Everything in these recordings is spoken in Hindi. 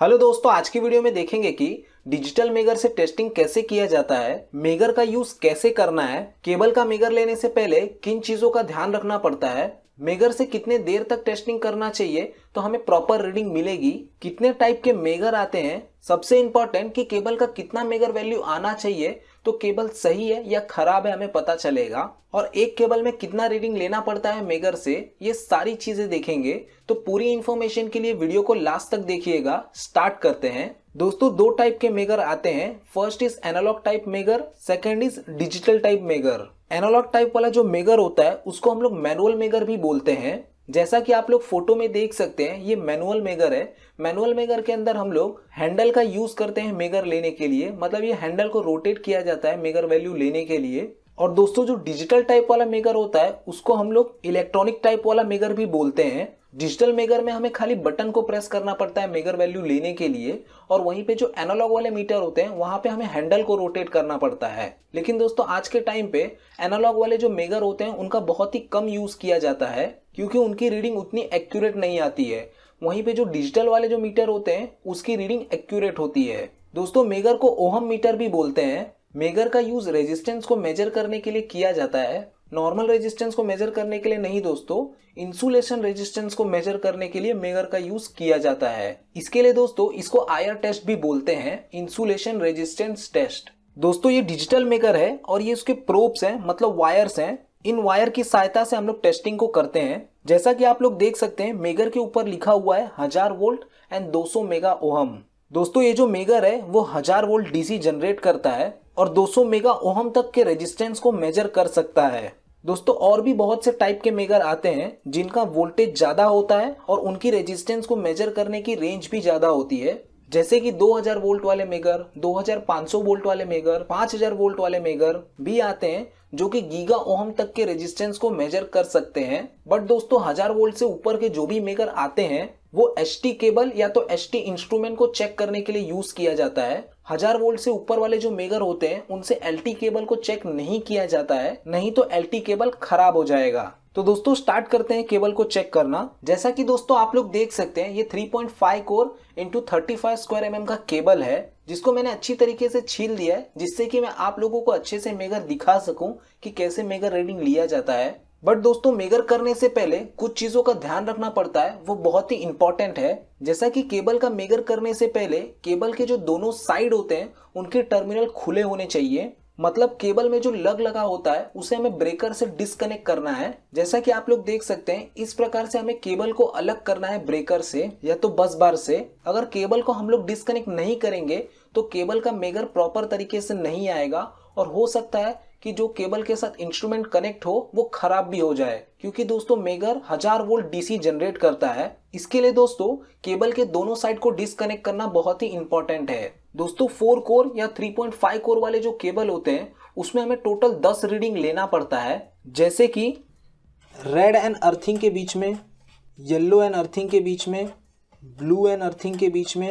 हेलो दोस्तों आज की वीडियो में देखेंगे कि डिजिटल मेगर से टेस्टिंग कैसे किया जाता है मेगर का यूज कैसे करना है केबल का मेगर लेने से पहले किन चीजों का ध्यान रखना पड़ता है मेगर से कितने देर तक टेस्टिंग करना चाहिए तो हमें प्रॉपर रीडिंग मिलेगी कितने टाइप के मेगर आते हैं सबसे इंपॉर्टेंट कि केबल का कितना मेगर वैल्यू आना चाहिए तो केबल सही है या खराब है हमें पता चलेगा और एक केबल में कितना रीडिंग लेना पड़ता है मेगर से ये सारी चीजें देखेंगे तो पूरी इन्फॉर्मेशन के लिए वीडियो को लास्ट तक देखिएगा स्टार्ट करते हैं दोस्तों दो टाइप के मेगर आते हैं first is analogue type megger second is digital type megger analogue type वाला जो मेगर होता है उसको हम लोग मैनुअल मेगर भी बोलते हैं जैसा कि आप लोग फोटो में देख सकते हैं ये मैनुअल मेगर है मैनुअल मेगर के अंदर हम लोग हैंडल का यूज़ करते हैं मेगर लेने के लिए मतलब ये हैंडल को रोटेट किया जाता है मेगर वैल्यू लेने के लिए और दोस्तों जो डिजिटल टाइप वाला मेगर होता है उसको हम लोग इलेक्ट्रॉनिक टाइप वाला मेगर भी बोलते हैं डिजिटल मेगर में हमें खाली बटन को प्रेस करना पड़ता है मेगर वैल्यू लेने के लिए और वहीं पे जो एनालॉग वाले मीटर होते हैं वहां पे हमें हैंडल को रोटेट करना पड़ता है लेकिन दोस्तों आज के टाइम पे एनालॉग वाले जो मेगर होते हैं उनका बहुत ही कम यूज़ किया जाता है क्योंकि उनकी रीडिंग उतनी एक्यूरेट नहीं आती है वहीं पे जो डिजिटल वाले जो मीटर होते हैं उसकी रीडिंग एक्यूरेट होती है दोस्तों मेगर को ओहम मीटर भी बोलते हैं मेगर का यूज रेजिस्टेंस को मेजर करने के लिए किया जाता है नॉर्मल रेजिस्टेंस को मेजर करने के लिए नहीं दोस्तों इंसुलेशन रेजिस्टेंस को मेजर करने के लिए मेगर का यूज किया जाता है इसके लिए दोस्तों इसको आयर टेस्ट भी बोलते हैं इंसुलेशन रेजिस्टेंस टेस्ट दोस्तों ये डिजिटल मेकर है और ये उसके प्रोब्स हैं मतलब वायर्स हैं इन वायर की सहायता से हम लोग टेस्टिंग को करते हैं जैसा कि आप लोग देख सकते हैं मेगर के ऊपर लिखा हुआ है हजार वोल्ट एंड 200 मेगा ओहम दोस्तों ये जो मेगर है वो हजार वोल्ट डीसी जनरेट करता है और 200 मेगा ओहम तक के रेजिस्टेंस को मेजर कर सकता है दोस्तों और भी बहुत से टाइप के मेगर आते हैं जिनका वोल्टेज ज्यादा होता है और उनकी रेजिस्टेंस को मेजर करने की रेंज भी ज्यादा होती है जैसे कि 2000 वोल्ट वाले मेगर 2500 वोल्ट वाले मेगर 5000 वोल्ट वाले मेगर भी आते हैं जो कि गीगा ओहम तक के रेजिस्टेंस को मेजर कर सकते हैं बट दोस्तों हजार वोल्ट से ऊपर के जो भी मेकर आते हैं वो एस केबल या तो एस इंस्ट्रूमेंट को चेक करने के लिए यूज किया जाता है हजार वोल्ट से ऊपर वाले जो मेगर होते हैं उनसे एल केबल को चेक नहीं किया जाता है नहीं तो एल केबल खराब हो जाएगा तो दोस्तों स्टार्ट करते हैं केबल को चेक करना जैसा कि दोस्तों आप लोग देख सकते हैं ये 3.5 core into thirty square M का केबल है जिसको मैंने अच्छी तरीके से छील दिया है जिससे कि मैं आप लोगों को अच्छे से मेगर दिखा सकूं कि कैसे मेगर रीडिंग लिया जाता है बट दोस्तों मेगर करने से पहले कुछ चीज़ों का ध्यान रखना पड़ता है वो बहुत ही इंपॉर्टेंट है जैसा कि केबल का मेगर करने से पहले केबल के जो दोनों साइड होते हैं उनके टर्मिनल खुले होने चाहिए मतलब केबल में जो लग लगा होता है उसे हमें ब्रेकर से डिस्कनेक्ट करना है जैसा कि आप लोग देख सकते हैं इस प्रकार से हमें केबल को अलग करना है ब्रेकर से या तो बस बार से अगर केबल को हम लोग डिस्कनेक्ट नहीं करेंगे तो केबल का मेगर प्रॉपर तरीके से नहीं आएगा और हो सकता है कि जो केबल के साथ इंस्ट्रूमेंट कनेक्ट हो वो खराब भी हो जाए क्योंकि दोस्तों मेगर हजार वोल्ट डीसी जनरेट करता है इसके लिए दोस्तों केबल के दोनों साइड को डिसकनेक्ट करना बहुत ही इंपॉर्टेंट है दोस्तों फोर कोर या थ्री पॉइंट फाइव कोर वाले जो केबल होते हैं उसमें हमें टोटल दस रीडिंग लेना पड़ता है जैसे कि रेड एंड अर्थिंग के बीच में येल्लो एंड अर्थिंग के बीच में ब्लू एंड अर्थिंग के बीच में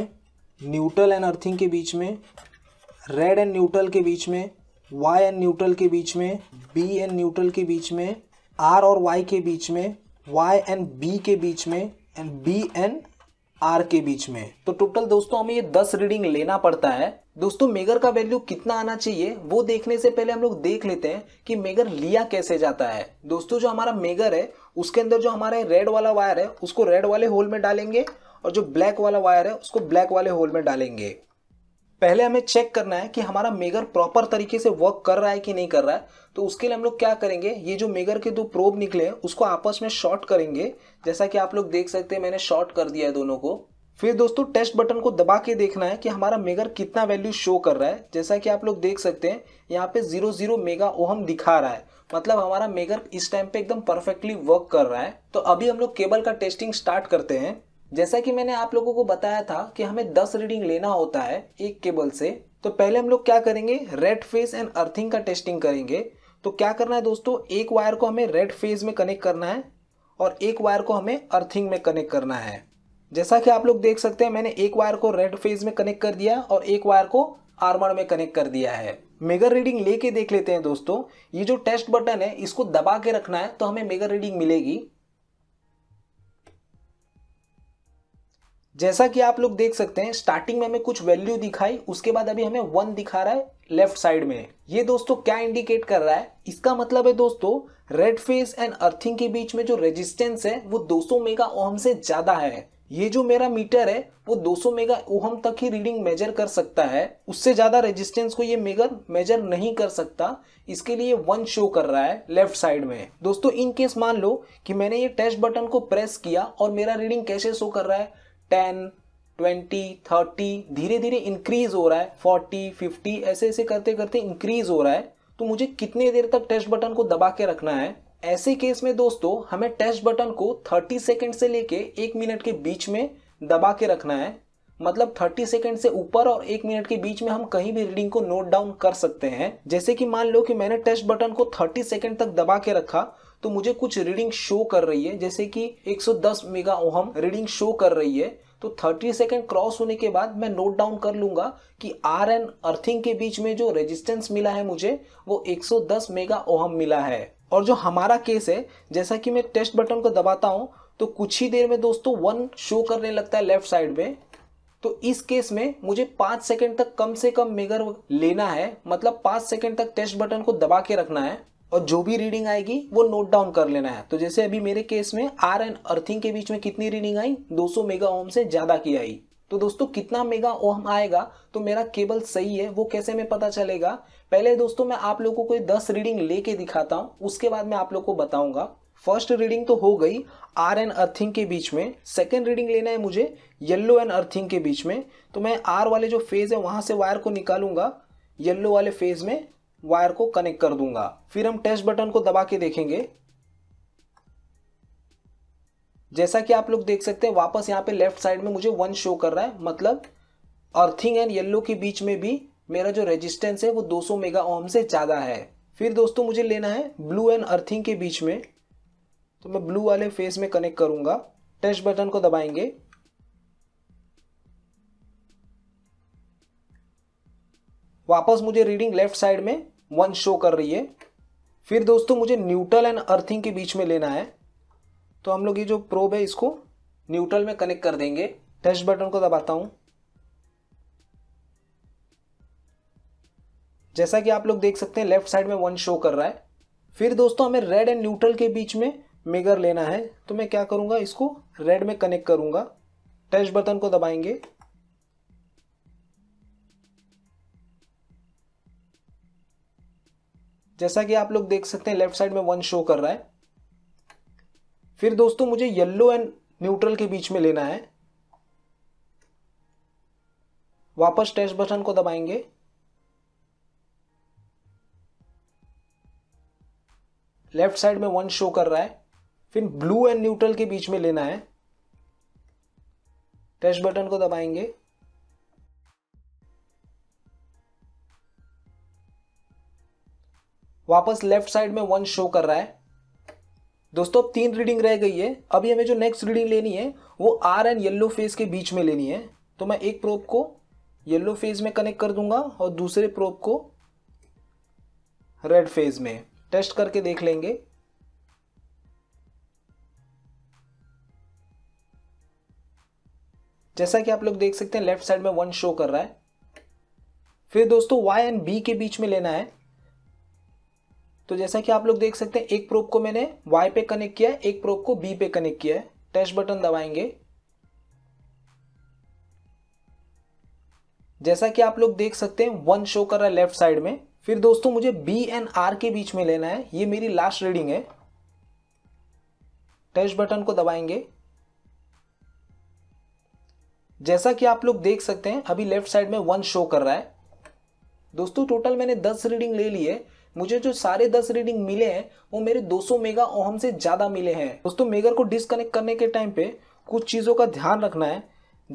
न्यूट्रल एंड अर्थिंग के बीच में रेड एंड न्यूट्रल के बीच में वाई एंड न्यूट्रल के बीच में बी एंड न्यूट्रल के बीच में आर और वाई के बीच में वाई एंड बी के बीच में एंड बी एंड आर के बीच में तो टोटल दोस्तों हमें ये दस रीडिंग लेना पड़ता है दोस्तों मेगर का वैल्यू कितना आना चाहिए वो देखने से पहले हम लोग देख लेते हैं कि मेगर लिया कैसे जाता है दोस्तों जो हमारा मेगर है उसके अंदर जो हमारा रेड वाला वायर है उसको रेड वाले होल में डालेंगे और जो ब्लैक वाला वायर है उसको ब्लैक वाले होल में डालेंगे पहले हमें चेक करना है कि हमारा मेगर प्रॉपर तरीके से वर्क कर रहा है कि नहीं कर रहा है तो उसके लिए हम लोग क्या करेंगे ये जो मेगर के दो प्रोब निकले हैं उसको आपस में शॉर्ट करेंगे जैसा कि आप लोग देख सकते हैं मैंने शॉर्ट कर दिया है दोनों को फिर दोस्तों टेस्ट बटन को दबा के देखना है कि हमारा मेगर कितना वैल्यू शो कर रहा है जैसा कि आप लोग देख सकते हैं यहाँ पे जीरो जीरो मेगा ओहम दिखा रहा है मतलब हमारा मेगर इस टाइम पे एकदम परफेक्टली वर्क कर रहा है तो अभी हम लोग केबल का टेस्टिंग स्टार्ट करते हैं जैसा कि मैंने आप लोगों को बताया था कि हमें 10 रीडिंग लेना होता है एक केबल से तो पहले हम लोग क्या करेंगे रेड फेस एंड अर्थिंग का टेस्टिंग करेंगे तो क्या करना है दोस्तों एक वायर को हमें रेड फेज में कनेक्ट करना है और एक वायर को हमें अर्थिंग में कनेक्ट करना है जैसा कि आप लोग देख सकते हैं मैंने एक वायर को रेड फेज में कनेक्ट कर दिया और एक वायर को आर्मर में कनेक्ट कर दिया है मेगर रीडिंग लेके देख लेते हैं दोस्तों ये जो टेस्ट बटन है इसको दबा के रखना है तो हमें मेगर रीडिंग मिलेगी जैसा कि आप लोग देख सकते हैं स्टार्टिंग में हमें कुछ वैल्यू दिखाई उसके बाद अभी हमें वन दिखा रहा है लेफ्ट साइड में ये दोस्तों क्या इंडिकेट कर रहा है इसका मतलब है दोस्तों रेड फेस एंड अर्थिंग के बीच में जो रेजिस्टेंस है वो 200 मेगा ओहम से ज्यादा है ये जो मेरा मीटर है वो 200 मेगा ओहम तक ही रीडिंग मेजर कर सकता है उससे ज्यादा रेजिस्टेंस को ये मेगर मेजर नहीं कर सकता इसके लिए वन शो कर रहा है लेफ्ट साइड में दोस्तों इन केस मान लो कि मैंने ये टेस्ट बटन को प्रेस किया और मेरा रीडिंग कैसे शो कर रहा है टेन ट्वेंटी थर्टी धीरे धीरे इंक्रीज हो रहा है फोर्टी फिफ्टी ऐसे ऐसे करते करते इंक्रीज हो रहा है तो मुझे कितने देर तक टेस्ट बटन को दबा के रखना है ऐसे केस में दोस्तों हमें टेस्ट बटन को 30 सेकेंड से लेके एक मिनट के बीच में दबा के रखना है मतलब 30 सेकंड से ऊपर और एक मिनट के बीच में हम कहीं भी रीडिंग को नोट डाउन कर सकते हैं जैसे कि मान लो कि मैंने टेस्ट बटन को 30 सेकंड तक दबा के रखा तो मुझे कुछ रीडिंग शो कर रही है जैसे कि 110 मेगा ओहम रीडिंग शो कर रही है तो 30 सेकेंड क्रॉस होने के बाद मैं नोट डाउन कर लूंगा कि आर एंड अर्थिंग के बीच में जो रेजिस्टेंस मिला है मुझे वो 110 मेगा ओहम मिला है और जो हमारा केस है जैसा कि मैं टेस्ट बटन को दबाता हूँ तो कुछ ही देर में दोस्तों वन शो करने लगता है लेफ्ट साइड में तो इस केस में मुझे पाँच सेकेंड तक कम से कम मेगर लेना है मतलब पाँच सेकेंड तक टेस्ट बटन को दबा के रखना है और जो भी रीडिंग आएगी वो नोट डाउन कर लेना है तो जैसे अभी मेरे केस में आर एंड अर्थिंग के बीच में कितनी रीडिंग आई 200 मेगा ओम से ज़्यादा की आई तो दोस्तों कितना मेगा ओम आएगा तो मेरा केबल सही है वो कैसे मैं पता चलेगा पहले दोस्तों मैं आप लोगों को दस रीडिंग लेके दिखाता हूँ उसके बाद मैं आप लोग को बताऊंगा फर्स्ट रीडिंग तो हो गई आर एंड अर्थिंग के बीच में सेकेंड रीडिंग लेना है मुझे येल्लो एंड अर्थिंग के बीच में तो मैं आर वाले जो फेज है वहां से वायर को निकालूंगा येल्लो वाले फेज में वायर को कनेक्ट कर दूंगा फिर हम टेस्ट बटन को दबा के देखेंगे जैसा कि आप लोग देख सकते हैं वापस यहाँ पे लेफ्ट साइड में मुझे वन शो कर रहा है मतलब अर्थिंग एंड येल्लो के बीच में भी मेरा जो रेजिस्टेंस है वो 200 मेगा ओम से ज़्यादा है फिर दोस्तों मुझे लेना है ब्लू एंड अर्थिंग के बीच में तो मैं ब्लू वाले फेस में कनेक्ट करूंगा टेस्ट बटन को दबाएंगे वापस मुझे रीडिंग लेफ्ट साइड में वन शो कर रही है फिर दोस्तों मुझे न्यूट्रल एंड अर्थिंग के बीच में लेना है तो हम लोग ये जो प्रोब है इसको न्यूट्रल में कनेक्ट कर देंगे टेस्ट बटन को दबाता हूँ जैसा कि आप लोग देख सकते हैं लेफ्ट साइड में वन शो कर रहा है फिर दोस्तों हमें रेड एंड न्यूट्रल के बीच में मेगर लेना है तो मैं क्या करूँगा इसको रेड में कनेक्ट करूँगा टच बटन को दबाएंगे जैसा कि आप लोग देख सकते हैं लेफ्ट साइड में वन शो कर रहा है फिर दोस्तों मुझे येल्लो एंड न्यूट्रल के बीच में लेना है वापस टेस्ट बटन को दबाएंगे लेफ्ट साइड में वन शो कर रहा है फिर ब्लू एंड न्यूट्रल के बीच में लेना है टेस्ट बटन को दबाएंगे वापस लेफ्ट साइड में वन शो कर रहा है दोस्तों अब तीन रीडिंग रह गई है अभी हमें जो नेक्स्ट रीडिंग लेनी है वो आर एंड येल्लो फेज के बीच में लेनी है तो मैं एक प्रोप को येल्लो फेज में कनेक्ट कर दूंगा और दूसरे प्रोप को रेड फेज में टेस्ट करके देख लेंगे जैसा कि आप लोग देख सकते हैं लेफ्ट साइड में वन शो कर रहा है फिर दोस्तों वाई एंड बी के बीच में लेना है तो जैसा कि आप लोग देख सकते हैं एक प्रोप को मैंने वाई पे कनेक्ट किया है एक प्रोप को बी पे कनेक्ट किया है टच बटन दबाएंगे जैसा कि आप लोग देख सकते हैं वन शो कर रहा है लेफ्ट साइड में फिर दोस्तों मुझे बी एंड आर के बीच में लेना है ये मेरी लास्ट रीडिंग है टच बटन को दबाएंगे जैसा कि आप लोग देख सकते हैं अभी लेफ्ट साइड में वन शो कर रहा है दोस्तों टोटल मैंने दस रीडिंग ले ली है मुझे जो सारे दस रीडिंग मिले हैं वो मेरे 200 मेगा ओहम से ज़्यादा मिले हैं दोस्तों मेगर को डिसकनेक्ट करने के टाइम पे कुछ चीज़ों का ध्यान रखना है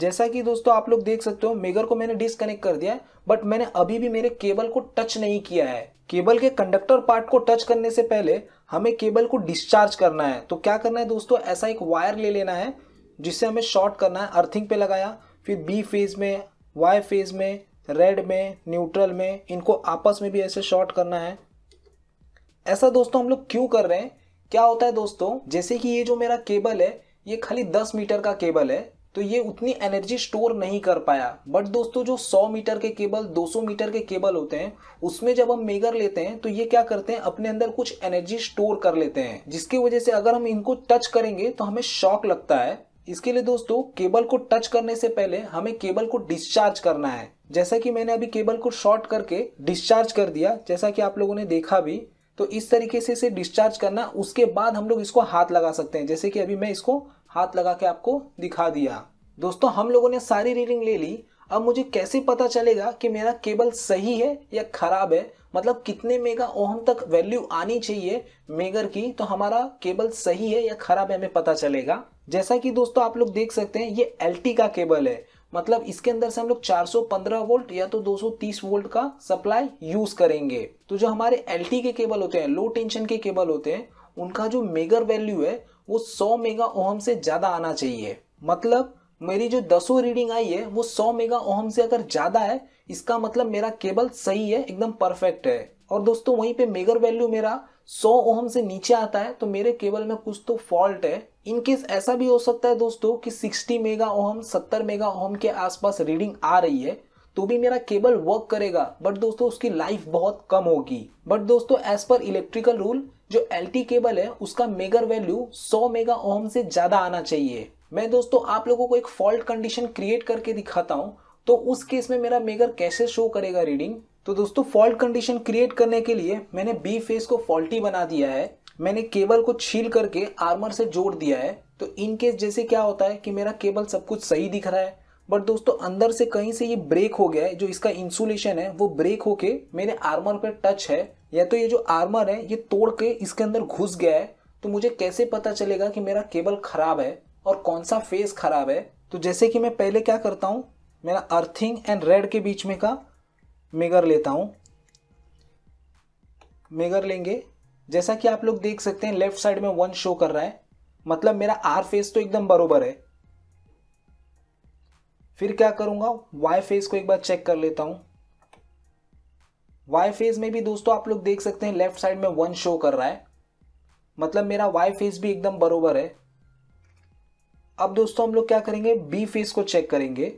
जैसा कि दोस्तों आप लोग देख सकते हो मेगर को मैंने डिसकनेक्ट कर दिया है बट मैंने अभी भी मेरे केबल को टच नहीं किया है केबल के कंडक्टर पार्ट को टच करने से पहले हमें केबल को डिस्चार्ज करना है तो क्या करना है दोस्तों ऐसा एक वायर ले लेना है जिससे हमें शॉर्ट करना है अर्थिंग पे लगाया फिर बी फेज में वाई फेज में रेड में न्यूट्रल में इनको आपस में भी ऐसे शॉर्ट करना है ऐसा दोस्तों हम लोग क्यों कर रहे हैं क्या होता है दोस्तों जैसे कि ये जो मेरा केबल है ये खाली 10 मीटर का केबल है तो ये उतनी एनर्जी स्टोर नहीं कर पाया बट दोस्तों जो 100 मीटर के केबल 200 मीटर के केबल होते हैं उसमें जब हम मेगर लेते हैं तो ये क्या करते हैं अपने अंदर कुछ एनर्जी स्टोर कर लेते हैं जिसकी वजह से अगर हम इनको टच करेंगे तो हमें शॉक लगता है इसके लिए दोस्तों केबल को टच करने से पहले हमें केबल को डिस्चार्ज करना है जैसा कि मैंने अभी केबल को शॉर्ट करके डिस्चार्ज कर दिया जैसा कि आप लोगों ने देखा भी तो इस तरीके से इसे डिस्चार्ज करना उसके बाद हम लोग इसको हाथ लगा सकते हैं जैसे कि अभी मैं इसको हाथ लगा के आपको दिखा दिया दोस्तों हम लोगों ने सारी रीडिंग ले ली अब मुझे कैसे पता चलेगा कि मेरा केबल सही है या खराब है मतलब कितने मेगा ओहम तक वैल्यू आनी चाहिए मेगर की तो हमारा केबल सही है या खराब है हमें पता चलेगा जैसा कि दोस्तों आप लोग देख सकते हैं ये एल का केबल है मतलब इसके अंदर से हम लोग 415 वोल्ट या तो 230 वोल्ट का सप्लाई यूज करेंगे तो जो हमारे एल के केबल होते हैं लो टेंशन के केबल होते हैं उनका जो मेगर वैल्यू है वो 100 मेगा ओहम से ज़्यादा आना चाहिए मतलब मेरी जो दसों रीडिंग आई है वो 100 मेगा ओहम से अगर ज़्यादा है इसका मतलब मेरा केबल सही है एकदम परफेक्ट है और दोस्तों वहीं पे मेगर वैल्यू मेरा सौ ओहम से नीचे आता है तो मेरे केबल में कुछ तो फॉल्ट है इनकेस ऐसा भी हो सकता है दोस्तों कि 60 मेगा ओहम 70 मेगा ओहम के आसपास रीडिंग आ रही है तो भी मेरा केबल वर्क करेगा बट दोस्तों उसकी लाइफ बहुत कम होगी बट दोस्तों एज पर इलेक्ट्रिकल रूल जो एल केबल है उसका मेगर वैल्यू 100 मेगा ओहम से ज़्यादा आना चाहिए मैं दोस्तों आप लोगों को एक फॉल्ट कंडीशन क्रिएट करके दिखाता हूँ तो उस केस में मेरा मेगर कैसे शो करेगा रीडिंग तो दोस्तों फॉल्ट कंडीशन क्रिएट करने के लिए मैंने बी फेस को फॉल्टी बना दिया है मैंने केबल को छील करके आर्मर से जोड़ दिया है तो इन केस जैसे क्या होता है कि मेरा केबल सब कुछ सही दिख रहा है बट दोस्तों अंदर से कहीं से ये ब्रेक हो गया है जो इसका इंसुलेशन है वो ब्रेक होके मेरे आर्मर पर टच है या तो ये जो आर्मर है ये तोड़ के इसके अंदर घुस गया है तो मुझे कैसे पता चलेगा कि मेरा केबल खराब है और कौन सा फेस खराब है तो जैसे कि मैं पहले क्या करता हूँ मेरा अर्थिंग एंड रेड के बीच में का मेगर लेता हूँ मेगर लेंगे जैसा कि आप लोग देख सकते हैं लेफ्ट साइड में वन शो कर रहा है मतलब मेरा आर फेस तो एकदम बरोबर है फिर क्या करूंगा वाई फेस को एक बार चेक कर लेता हूं वाई फेज में भी दोस्तों आप लोग देख सकते हैं लेफ्ट साइड में वन शो कर रहा है मतलब मेरा वाई फेज भी एकदम बरोबर है अब दोस्तों हम लोग क्या करेंगे बी फेज को चेक करेंगे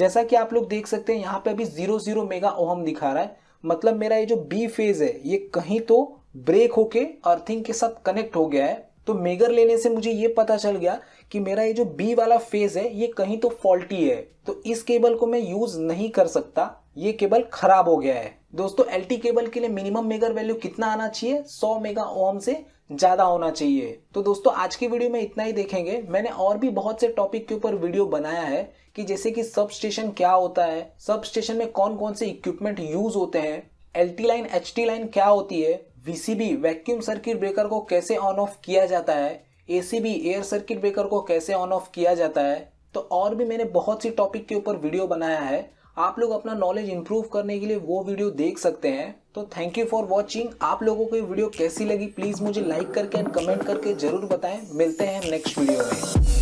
जैसा कि आप लोग देख सकते हैं यहां पे अभी जीरो जीरो मेगा ओहम दिखा रहा है मतलब मेरा ये जो बी फेज है ये कहीं तो ब्रेक होके अर्थिंग के साथ कनेक्ट हो गया है तो मेगर लेने से मुझे ये पता चल गया कि मेरा ये जो बी वाला फेज है ये कहीं तो फॉल्टी है तो इस केबल को मैं यूज नहीं कर सकता ये केबल खराब हो गया है दोस्तों एल केबल के लिए मिनिमम मेगर वैल्यू कितना आना चाहिए 100 मेगा ओम से ज़्यादा होना चाहिए तो दोस्तों आज की वीडियो में इतना ही देखेंगे मैंने और भी बहुत से टॉपिक के ऊपर वीडियो बनाया है कि जैसे कि सब स्टेशन क्या होता है सब स्टेशन में कौन कौन से इक्विपमेंट यूज होते हैं L T line H T line क्या होती है वीसीबी वैक्यूम सर्किट ब्रेकर को कैसे ऑन ऑफ किया जाता है बी एयर सर्किट ब्रेकर को कैसे ऑन ऑफ किया जाता है तो और भी मैंने बहुत सी टॉपिक के ऊपर वीडियो बनाया है आप लोग अपना नॉलेज इंप्रूव करने के लिए वो वीडियो देख सकते हैं तो थैंक यू फॉर वॉचिंग आप लोगों को ये वीडियो कैसी लगी प्लीज़ मुझे लाइक करके एंड कमेंट करके ज़रूर बताएं मिलते हैं नेक्स्ट वीडियो में